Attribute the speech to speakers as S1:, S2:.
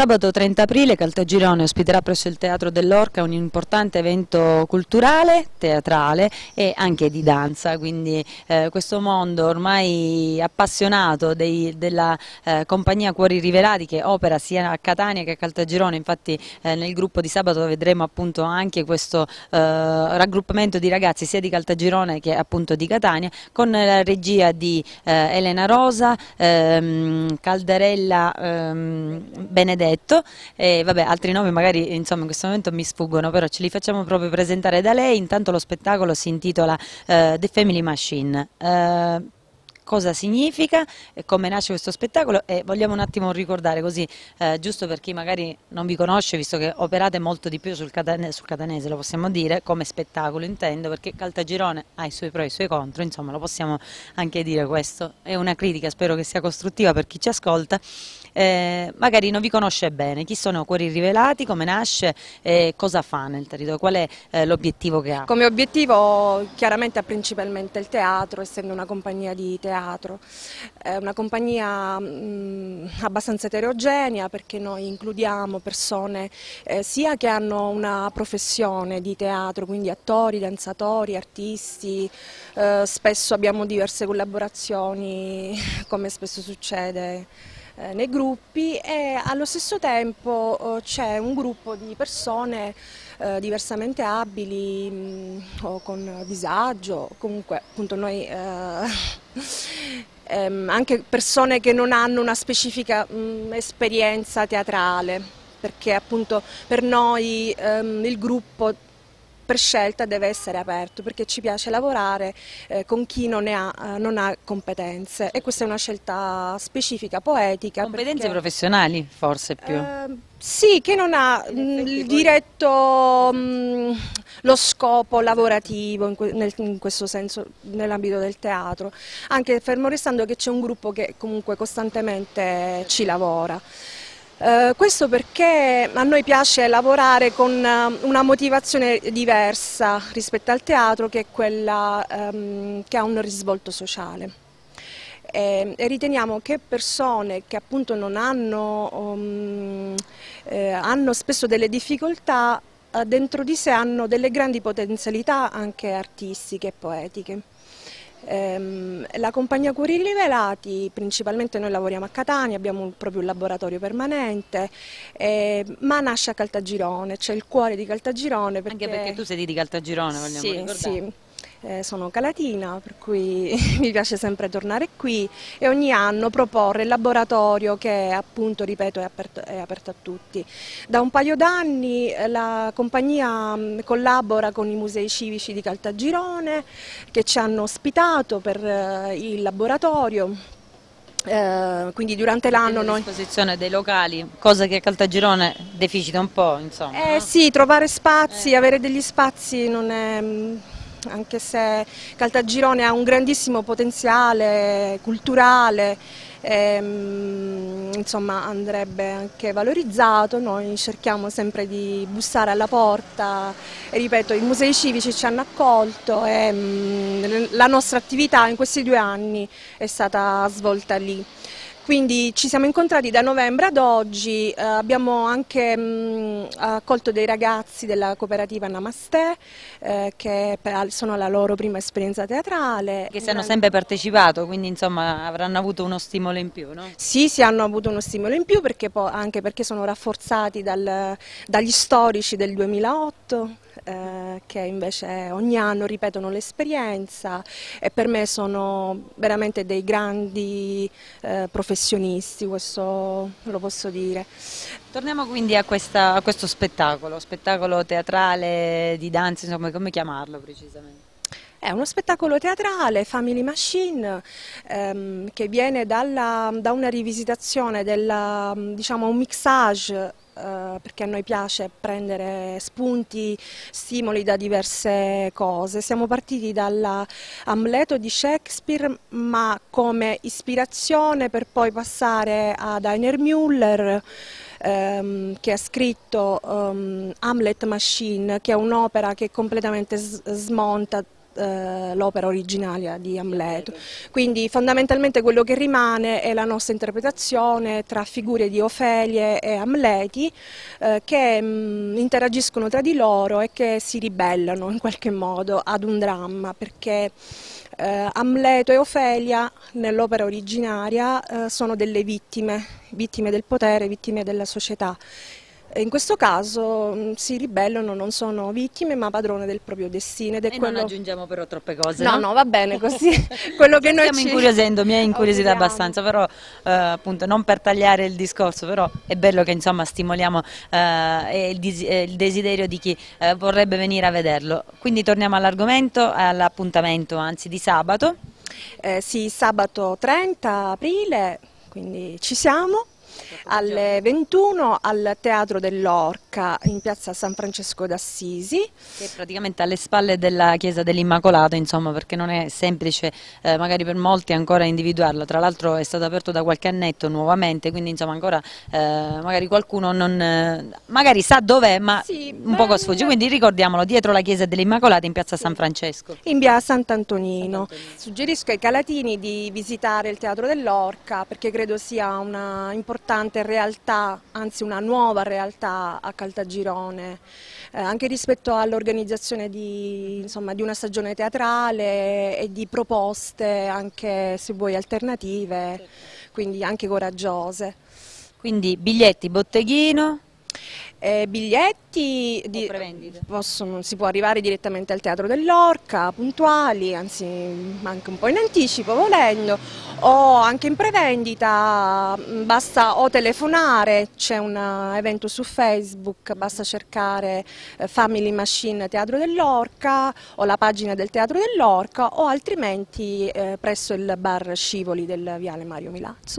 S1: Sabato 30 aprile Caltagirone ospiterà presso il Teatro dell'Orca un importante evento culturale, teatrale e anche di danza, quindi eh, questo mondo ormai appassionato dei, della eh, compagnia Cuori Rivelati che opera sia a Catania che a Caltagirone, infatti eh, nel gruppo di sabato vedremo appunto anche questo eh, raggruppamento di ragazzi sia di Caltagirone che appunto di Catania con la regia di eh, Elena Rosa, ehm, Caldarella ehm, Benedetta progetto e vabbè altri nomi magari insomma in questo momento mi sfuggono però ce li facciamo proprio presentare da lei intanto lo spettacolo si intitola eh, The Family Machine eh, cosa significa, e come nasce questo spettacolo e vogliamo un attimo ricordare così, eh, giusto per chi magari non vi conosce, visto che operate molto di più sul catanese, sul catanese lo possiamo dire, come spettacolo intendo, perché Caltagirone ha i suoi pro e i suoi contro, insomma lo possiamo anche dire questo, è una critica, spero che sia costruttiva per chi ci ascolta, eh, magari non vi conosce bene, chi sono Cuori Rivelati, come nasce e cosa fa nel territorio, qual è eh, l'obiettivo che ha? Come
S2: obiettivo chiaramente ha principalmente il teatro, essendo una compagnia di teatro teatro. È una compagnia mh, mm, abbastanza eterogenea perché noi includiamo persone eh, sia che hanno una professione di teatro, quindi attori, danzatori, artisti, eh, spesso abbiamo diverse collaborazioni come spesso succede eh, nei gruppi e allo stesso tempo eh, c'è un gruppo di persone eh, diversamente abili mm, o con disagio, comunque appunto noi ehm, anche persone che non hanno una specifica mm, esperienza teatrale perché appunto per noi ehm, il gruppo per scelta deve essere aperto perché ci piace lavorare eh, con chi non ha, eh, non, ha, competenze e questa è una scelta specifica, poetica. Competenze perché...
S1: professionali forse più?
S2: Eh, sì, che non ha mm, il diretto, mh, mm, lo scopo lavorativo in, que nel, in questo senso nell'ambito del teatro, anche fermo restando che c'è un gruppo che comunque costantemente ci lavora. Eh, questo perché a noi piace lavorare con eh, una motivazione diversa rispetto al teatro che è quella ehm, che ha un risvolto sociale. E, ehm, e riteniamo che persone che appunto non hanno, um, eh, hanno spesso delle difficoltà eh, dentro di sé hanno delle grandi potenzialità anche artistiche e poetiche. Ehm, la compagnia Curi Rivelati, principalmente noi lavoriamo a Catania, abbiamo proprio un laboratorio permanente, eh, ma nasce a Caltagirone, c'è cioè il cuore di Caltagirone. Perché... Anche perché tu
S1: sei di Caltagirone, vogliamo sì, ricordare. Sì
S2: eh, sono calatina, per cui mi piace sempre tornare qui e ogni anno proporre il laboratorio che appunto, ripeto, è aperto, è aperto a tutti. Da un paio d'anni eh, la compagnia mm, collabora con i musei civici di Caltagirone che ci hanno ospitato per eh, il laboratorio. Eh, quindi durante l'anno noi...
S1: disposizione dei locali, cosa che a Caltagirone deficita un po', insomma.
S2: Eh no? sì, trovare spazi, eh. avere degli spazi non è mm, anche se Caltagirone ha un grandissimo potenziale culturale, ehm, insomma andrebbe anche valorizzato, noi cerchiamo sempre di bussare alla porta, e, ripeto i musei civici ci hanno accolto e mh, mm, la nostra attività in questi due anni è stata svolta lì. Quindi ci siamo incontrati da novembre ad oggi, eh, abbiamo anche mh, mm, accolto dei ragazzi della cooperativa Namaste eh, che sono la loro prima esperienza teatrale. Che si hanno sempre
S1: partecipato, quindi insomma avranno avuto uno stimolo in più, no?
S2: Sì, sì hanno avuto uno stimolo in più perché anche perché sono rafforzati dal, dagli storici del 2008. Eh, che invece ogni anno ripetono l'esperienza e per me sono veramente dei grandi eh, professionisti, questo lo posso dire.
S1: Torniamo quindi a, questa, a questo spettacolo, spettacolo teatrale di danza, insomma
S2: come chiamarlo precisamente? È uno spettacolo teatrale, Family Machine, ehm, che viene dalla, da una rivisitazione, della, diciamo un mixage eh, perché a noi piace prendere spunti, stimoli da diverse cose. Siamo partiti dall'Amleto di Shakespeare ma come ispirazione per poi passare ad Heiner Müller ehm, che ha scritto ehm, Hamlet Machine che è un'opera che completamente smonta eh, l'opera originaria di Amleto. Quindi fondamentalmente quello che rimane è la nostra interpretazione tra figure di Ofelie e Amleti eh, che mm, interagiscono tra di loro e che si ribellano in qualche modo ad un dramma perché eh, Amleto e Ofelia nell'opera originaria sono delle vittime, vittime del potere, vittime della società in questo caso mm, si ribellano, non sono vittime ma padrone del proprio destino. Ed è e quello... non
S1: aggiungiamo però troppe cose. No, no, no va bene così.
S2: quello che noi Stiamo ci... incuriosendo,
S1: mi ha incuriosito abbastanza, però eh, appunto non per tagliare il discorso, però è bello che insomma stimoliamo eh, il, il, desiderio di chi eh, vorrebbe venire a vederlo. Quindi torniamo all'argomento, all'appuntamento anzi di sabato. Eh, sì, sabato
S2: 30 aprile, quindi ci siamo alle 21 al Teatro dell'Orca in piazza San Francesco d'Assisi. Che è praticamente
S1: alle spalle della Chiesa dell'Immacolata, insomma, perché non è semplice eh, magari per molti ancora individuarla. Tra l'altro è stato aperto da qualche annetto nuovamente, quindi insomma ancora eh, magari qualcuno non, eh, magari sa dov'è, ma sì, un poco sfugge. Quindi ricordiamolo, dietro la Chiesa dell'Immacolata in piazza sì. San Francesco.
S2: In via Sant'Antonino. Sant Suggerisco ai calatini di visitare il Teatro dell'Orca perché credo sia una importante importante realtà, anzi una nuova realtà a Caltagirone, eh, anche rispetto all'organizzazione di, di, una stagione teatrale e di proposte anche se vuoi alternative, quindi anche coraggiose. Quindi biglietti botteghino, eh, biglietti di, possono, si può arrivare direttamente al Teatro dell'Orca, puntuali, anzi anche un po' in anticipo volendo, o anche in prevendita, mm, basta o telefonare, c'è un eh, evento su Facebook, basta cercare eh, Family Machine Teatro dell'Orca o la pagina del Teatro dell'Orca o altrimenti eh, presso il bar Scivoli del Viale Mario Milazzo.